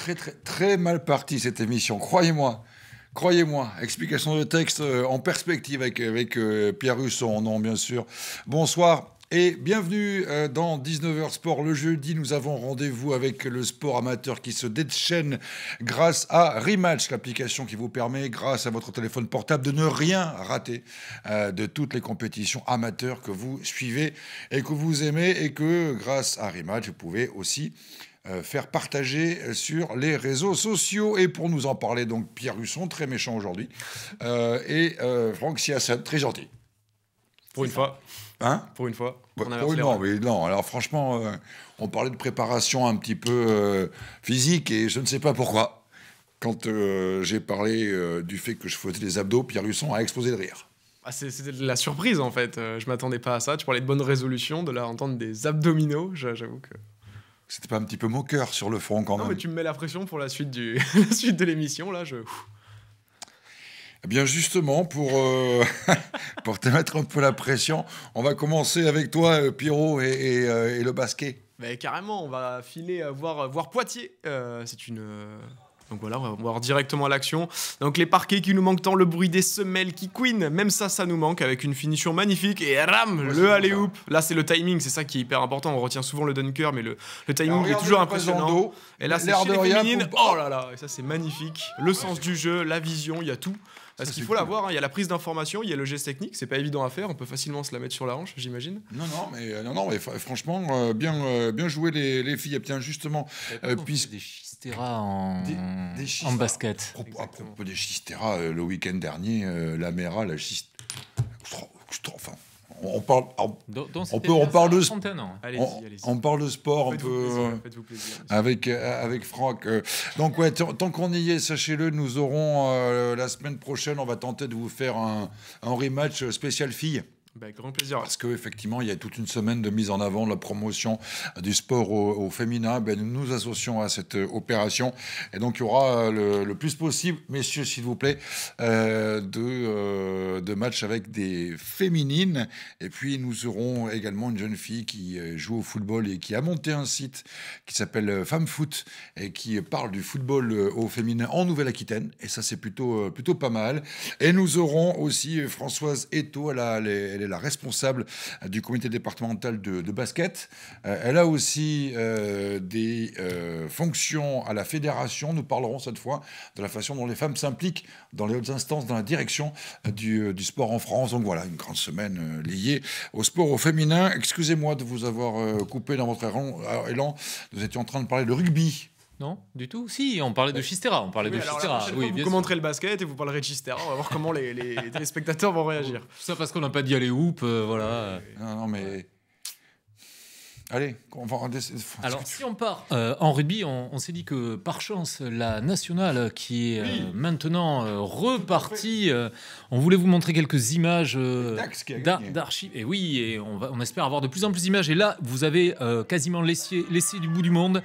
très, très, très mal parti cette émission, croyez-moi. Croyez-moi, explication de texte euh, en perspective avec, avec euh, Pierre en nom, bien sûr. Bonsoir et bienvenue euh, dans 19h Sport. Le jeudi, nous avons rendez-vous avec le sport amateur qui se déchaîne grâce à Rematch, l'application qui vous permet, grâce à votre téléphone portable, de ne rien rater de toutes les compétitions amateurs que vous suivez et que vous aimez et que grâce à Rematch, vous pouvez aussi euh, faire partager sur les réseaux sociaux. Et pour nous en parler, donc Pierre Husson, très méchant aujourd'hui, euh, et euh, Franck Siassad, très gentil. Pour une fois. Hein Pour une fois. pour une fois, mais non. Alors franchement, on parlait de préparation un petit peu physique et je ne sais pas pourquoi. Quand j'ai parlé du fait que je faisais les abdos, Pierre Husson a explosé de rire. Ah, C'était la surprise en fait. je m'attendais pas à ça. Tu parlais de bonne résolution, de là entendre des abdominaux. J'avoue que. C'était pas un petit peu moqueur sur le front quand même. Non, mais tu me mets la pression pour la suite, du... suite de l'émission, là. Je... Eh bien, justement, pour, euh, pour te mettre un peu la pression, on va commencer avec toi, euh, Pierrot, euh, et, le basket. Mais carrément, on va filer voir, voir Poitiers. c'est une. Donc voilà, on va voir directement l'action. Donc les parquets qui nous manquent tant, le bruit des semelles qui queen, même ça, ça nous manque avec une finition magnifique et ram, le alley hoop. Là, c'est le timing, c'est ça qui est hyper important. On retient souvent le dunker, mais le, timing est toujours impressionnant. Et là, c'est chez Oh là là, et ça c'est magnifique. Le sens du jeu, la vision, il y a tout. Parce qu'il faut la voir, hein. Il y a la prise d'information, il y a le geste technique. C'est pas évident à faire. On peut facilement se la mettre sur la hanche, j'imagine. Non, non, mais, euh, non, non, mais franchement, euh, bien, euh, bien joué les, les filles. Eh Et justement, euh, puisque. En... Des, des en, basket. À propos, des chisteras, le week-end dernier, la Mera, la Chistera. Enfin, on parle, on, parle de sport, on, parle de sport un peu avec euh, avec Franck. Euh. Donc ouais, tant qu'on y est, sachez-le, nous aurons euh, la semaine prochaine, on va tenter de vous faire un, un rematch spécial filles grand plaisir. Parce qu'effectivement, il y a toute une semaine de mise en avant de la promotion du sport au, féminin. Ben, nous nous associons à cette euh, opération. Et donc, il y aura euh, le, plus possible, messieurs, s'il vous plaît, euh, de, de, matchs avec des féminines. Et puis, nous aurons également une jeune fille qui joue au football et qui a monté un site qui s'appelle Femme Foot et qui parle du football au féminin en Nouvelle-Aquitaine. Et ça, c'est plutôt, plutôt pas mal. Et nous aurons aussi Françoise Eto, elle, elle est la responsable euh, du comité départemental de, basket. Euh, elle a aussi euh, des fonctions à la fédération. Nous parlerons cette fois de la façon dont les femmes s'impliquent dans les hautes instances, dans la direction du, du, sport en France. Donc voilà, une grande semaine liée au sport au féminin. Excusez-moi de vous avoir coupé dans votre élan. Nous étions en train de parler de rugby. Non, du tout. Si, on parlait de Chistera. On parlait de Chistera. Oui, vous commenterez le basket et vous parlerez de Chistera. On va voir comment les, les téléspectateurs vont réagir. Ça parce qu'on n'a pas dit aller hoop, euh, voilà. Non, non, mais. Allez, on va Alors, si on part euh, en rugby, on, s'est dit que par chance, la nationale qui est euh, maintenant repartie, on voulait vous montrer quelques images d'archives. Et oui, et on, va, on, espère avoir de plus en plus d'images. Et là, vous avez quasiment laissé, laissé du bout du monde.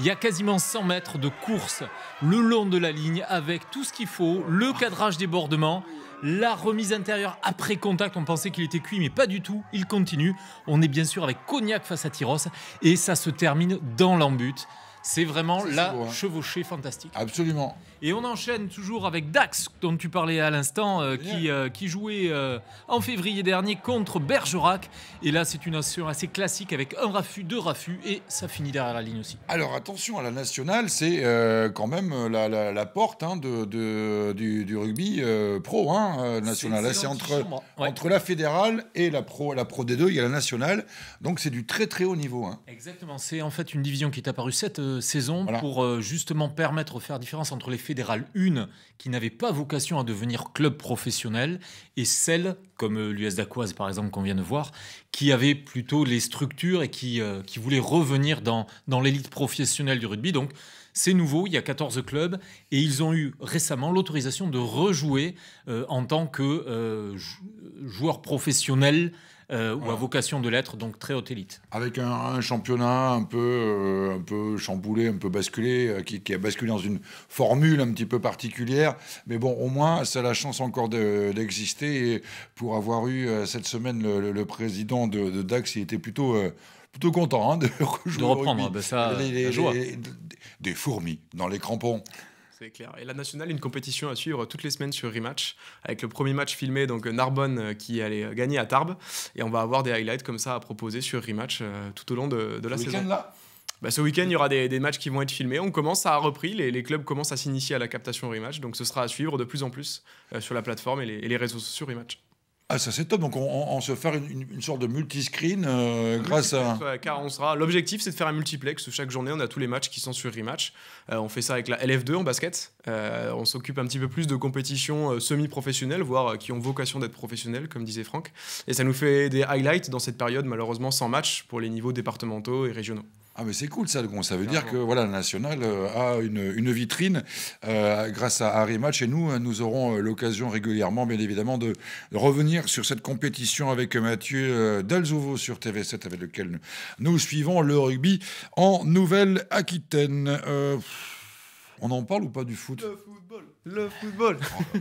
Il y a quasiment 100 mètres de course le long de la ligne avec tout ce qu'il faut, le cadrage débordement, la remise intérieure après contact. On pensait qu'il était cuit, mais pas du tout. Il continue. On est bien sûr avec Cognac face à Tyros et ça se termine dans l'embut. C'est vraiment la hein. chevauchée fantastique. Absolument. Et on enchaîne toujours avec Dax, dont tu parlais à l'instant, euh, qui, euh, qui, jouait euh, en février dernier contre Bergerac. Et là, c'est une action assez classique avec un raffut, deux raffuts, et ça finit derrière la ligne aussi. Alors attention, à la nationale, c'est quand même la, porte hein, de, du, rugby pro, hein, C'est entre, entre la fédérale et la pro, la pro il y a la nationale. Donc c'est du très très haut niveau. Hein. Exactement. C'est en fait une division qui est apparue cette saison pour euh, justement permettre de faire différence entre les fédérales une qui n'avaient pas vocation à devenir club professionnel et celles comme euh, l'US d'Aquoise par exemple qu'on vient de voir qui avaient plutôt les structures et qui, euh, qui voulaient revenir dans, l'élite professionnelle du rugby. Donc c'est nouveau, il y a 14 clubs et ils ont eu récemment l'autorisation de rejouer en tant que joueurs professionnels euh, ou à vocation de l'être, donc très haute élite. Avec un, championnat un peu, euh, un peu chamboulé, un peu basculé, euh, qui, a basculé dans une formule un petit peu particulière. Mais bon, au moins, ça a la chance encore d'exister. et pour avoir eu cette semaine le, président de, Dax, il était plutôt plutôt content hein, de, de reprendre. Hein, ben ça, des fourmis dans les crampons clair. Et la nationale, une compétition à suivre toutes les semaines sur Rematch, avec le premier match filmé, donc euh, Narbonne euh, qui allait euh, gagner à Tarbes. Et on va avoir des highlights comme ça à proposer sur Rematch tout au long de, la ce saison. Là bah, ce week-end, il y aura des, matchs qui vont être filmés. On commence à repris, les, clubs commencent à s'initier à la captation Rematch, donc ce sera à suivre de plus en plus sur la plateforme et les, les réseaux sociaux Rematch. Ah, ça c'est top. Donc, on, se faire une, sorte de multiscreen screen euh, grâce à. car on sera. L'objectif, c'est de faire un multiplex. Chaque journée, on a tous les matchs qui sont sur rematch. Euh, on fait ça avec la LF2 en basket. Euh, on s'occupe un petit peu plus de compétitions semi-professionnelles, voire qui ont vocation d'être professionnelles, comme disait Franck. Et ça nous fait des highlights dans cette période, malheureusement sans match pour les niveaux départementaux et régionaux. Ah mais c'est cool ça, ça veut dire que voilà, la nationale euh, a une, vitrine. Euh, grâce à Harry Match chez nous, euh, nous aurons l'occasion régulièrement, bien évidemment, de revenir sur cette compétition avec Mathieu Dalzovo sur TV7, avec lequel nous suivons le rugby en Nouvelle-Aquitaine. on en parle ou pas du foot Le football. Le football. Oh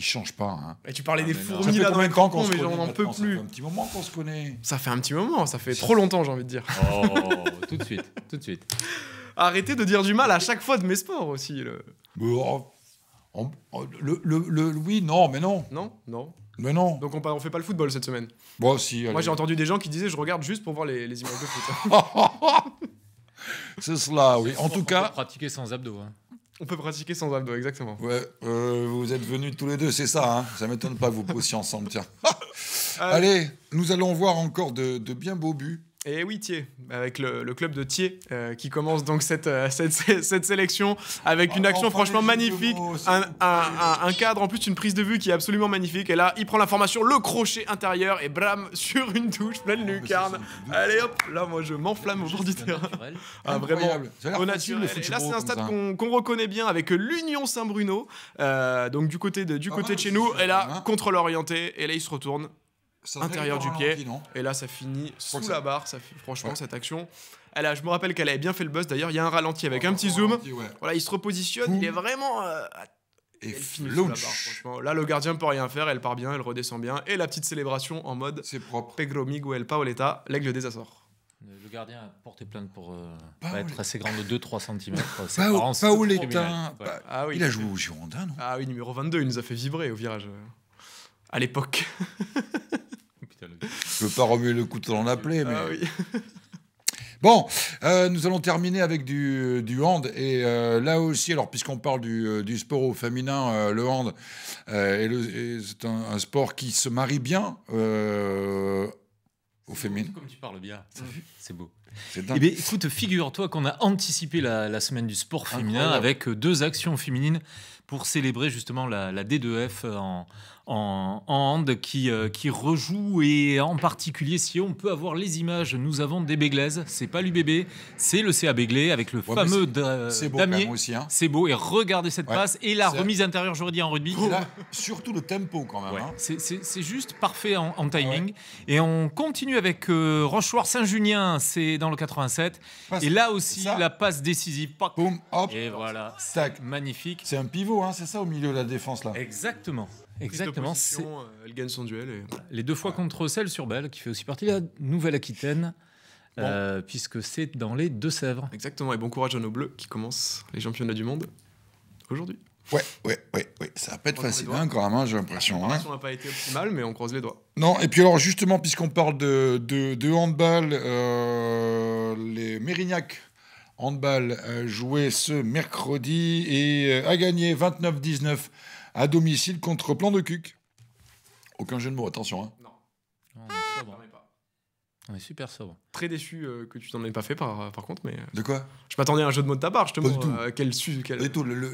il change pas. Et hein. tu parlais ah, des fourmis là dans le camp. mais on n'en peut plus. Ça fait un petit moment qu'on se connaît. Ça fait un petit moment, ça fait trop longtemps, j'ai envie de dire. Oh, oh, oh, tout de suite, tout de suite. Arrêtez de dire du mal à chaque fois de mes sports aussi. Le... le, le, oui, non, mais non. Non, non. Mais non. Donc on, ne fait pas le football cette semaine. Moi aussi. Moi j'ai entendu des gens qui disaient je regarde juste pour voir les, images de foot. C'est cela, oui. En tout cas. Pratiquer sans abdos. Hein. On peut pratiquer sans abdos, exactement. Ouais, euh, vous êtes venus tous les deux, c'est ça. Hein ça m'étonne pas, vous possiez ensemble, tiens. Euh, Allez, nous allons voir encore de bien beaux buts. Et eh oui, Thiers, avec le, club de Thiers, euh, qui commence donc cette, euh, sélection avec une oh, action franchement magnifique, un, cadre, en plus une prise de vue qui est absolument magnifique. Et là, il prend l'information le crochet intérieur, et bram sur une touche, pleine oh, lucarne. Allez hop, là, moi je m'enflamme ah, au bord du terrain. vraiment, au Et là, c'est un stade qu'on reconnaît bien avec l'Union Saint-Bruno, euh, donc du côté de, du ah côté de chez nous. Et là, contrôle orienté, et là, il se retourne, intérieur du pied. et là, ça finit sous la barre. franchement, cette action. Elle a, je me rappelle qu'elle avait bien fait le buzz. D'ailleurs, il y a un ralenti avec un petit zoom. Voilà, il se repositionne. Il est vraiment. Euh, et franchement. Là, le gardien peut rien faire. Elle part bien, elle redescend bien. Et la petite célébration en mode. C'est propre. Pedro Miguel Paoletta, l'aigle des Açores. Le gardien a porté plainte pour euh, être assez grand de 2-3 cm. Euh, Paoletta, bah, ah il a joué au Girondin, Ah oui, numéro 22, il nous a fait vibrer au virage à l'époque. Je veux pas remuer le coup dans la ah mais. Bon, euh, nous allons terminer avec du, hand. Et euh, là aussi, alors puisqu'on parle du, euh, sport au féminin, le hand, c'est un, un, sport qui se marie bien au féminin. Comme tu parles bien, c'est beau. Eh écoute, figure-toi qu'on a anticipé la, semaine du sport féminin avec deux actions féminines pour célébrer justement la, D2F en, en, hand qui, euh, qui rejoue et en particulier si on peut avoir les images, nous avons des Béglaises, c'est pas l'UBB, c'est le CA béglé avec le fameux C'est Damier. aussi. Hein. C'est beau et regardez cette passe et la remise intérieure je en rugby. surtout le tempo quand même. Hein. C'est juste parfait en, timing. Et on continue avec euh, Rochefort-Saint-Junien, c'est dans le 87. et là aussi, la passe décisive. Boum, hop. Et voilà. sac Magnifique. C'est un pivot, hein, c'est ça, au milieu de la défense, là Exactement. Exactement. Euh, elle gagne son duel. Et... Les deux fois contre celle sur Belle, qui fait aussi partie de la Nouvelle-Aquitaine. Euh, puisque c'est dans les Deux-Sèvres. Exactement, et bon courage à nos Bleus qui commencent les championnats du monde aujourd'hui. Ouais, ouais, ouais, ouais, ça va pas être facile, hein, même, hein, j'ai l'impression. La hein. n'a pas été optimale, mais on croise les doigts. Non, et puis alors, justement, puisqu'on parle de, de, handball, euh, les Mérignac handball euh, jouaient ce mercredi et euh, a gagné 29-19 à domicile contre Plan de Cuc. Aucun jeu de mots, attention. Hein. Non, non on est super sobre. Très déçu euh, que tu t'en aies pas fait par, par contre, mais. Euh, de quoi Je m'attendais à un jeu de mots de ta part, je te euh, quel quel... tout. Le, le,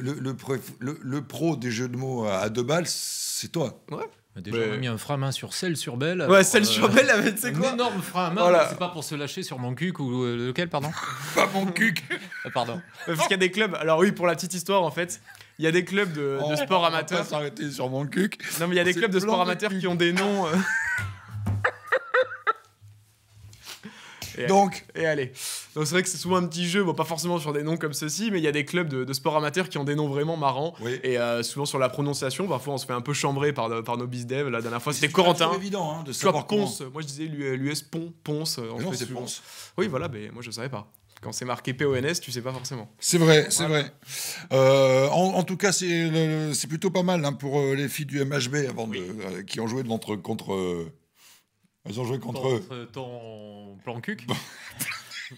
le, pro des jeux de mots à deux balles, c'est toi. Ouais. Déjà, mis un frein main sur celle sur belle. Ouais, celle sur belle, avec c'est Un énorme frein à main. C'est pas pour se lâcher sur mon cul ou lequel, pardon Pas mon ah, pardon. Parce qu'il y a des clubs. Alors oui, pour la petite histoire, en fait. Il y a des clubs de, de oh, sport on amateur. sur mon Non, mais il y a des clubs de sport amateur qui ont des noms. Donc. Et allez. Donc c'est vrai que c'est souvent un petit jeu, pas forcément sur des noms comme ceci, mais il y a des clubs de, sport amateur qui ont des noms vraiment marrants. Et euh, souvent sur la prononciation, parfois on se fait un peu chambrer par, nos par nos La dernière fois, c'était Corentin. C'est évident hein, de savoir. Ponce. Moi, je disais l'US Ponce. Euh, en non, c'est Ponce. Oui, voilà, mais moi, je savais pas quand c'est marqué PONS, tu sais pas forcément. C'est vrai, c'est vrai. Euh, en, tout cas, c'est plutôt pas mal hein, pour les filles du MHB avant de, qui ont joué de contre — Ils ont joué contre ton, euh, plan cuc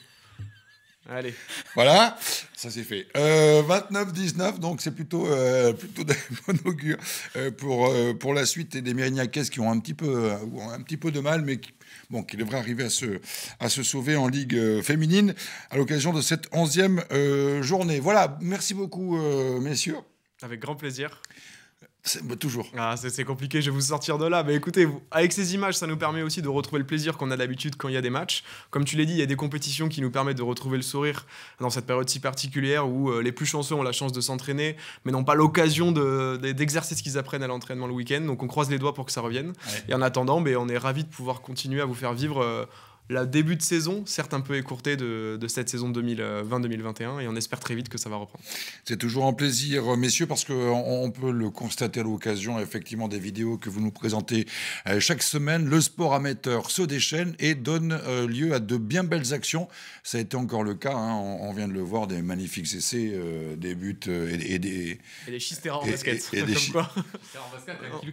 Allez. Voilà, ça c'est fait. 29-19, euh, donc c'est plutôt, euh, plutôt d'un bon augure pour, la suite des Mérignacaises qui ont un petit peu, un petit peu de mal, mais qui, bon, devraient arriver à se, à se sauver en Ligue féminine à l'occasion de cette 11e journée. Voilà, merci beaucoup, messieurs. Avec grand plaisir. Bah, toujours. Ah, c'est compliqué, je vais vous sortir de là. Mais écoutez, avec ces images, ça nous permet aussi de retrouver le plaisir qu'on a d'habitude quand il y a des matchs. Comme tu l'as dit, il y a des compétitions qui nous permettent de retrouver le sourire dans cette période si particulière où euh, les plus chanceux ont la chance de s'entraîner, mais n'ont pas l'occasion d'exercer ce qu'ils apprennent à l'entraînement le week-end. Donc on croise les doigts pour que ça revienne. Et en attendant, mais ben, on est ravis de pouvoir continuer à vous faire vivre. Euh, la début de saison, certes un peu écourtée de, cette saison 2020-2021, euh, et on espère très vite que ça va reprendre. C'est toujours un plaisir, euh, messieurs, parce qu'on euh, peut le constater à l'occasion, effectivement, des vidéos que vous nous présentez chaque semaine. Le sport amateur se déchaîne et donne lieu à de bien belles actions. Ça a été encore le cas, hein. on, vient de le voir, des magnifiques essais, des buts et, des... Et des chisteras en basket, et, comme en basket, qui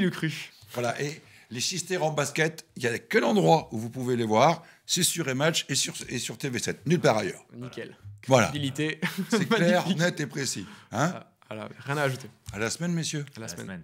l'eût cru Qui cru voilà, et les systèmes en basket, il n'y a que l'endroit où vous pouvez les voir, c'est sur Ematch et sur, et sur TV7, nulle part ailleurs. Nickel. Voilà. C'est clair, net et précis. Hein ah, voilà, rien à ajouter. À la semaine, messieurs. À la, semaine.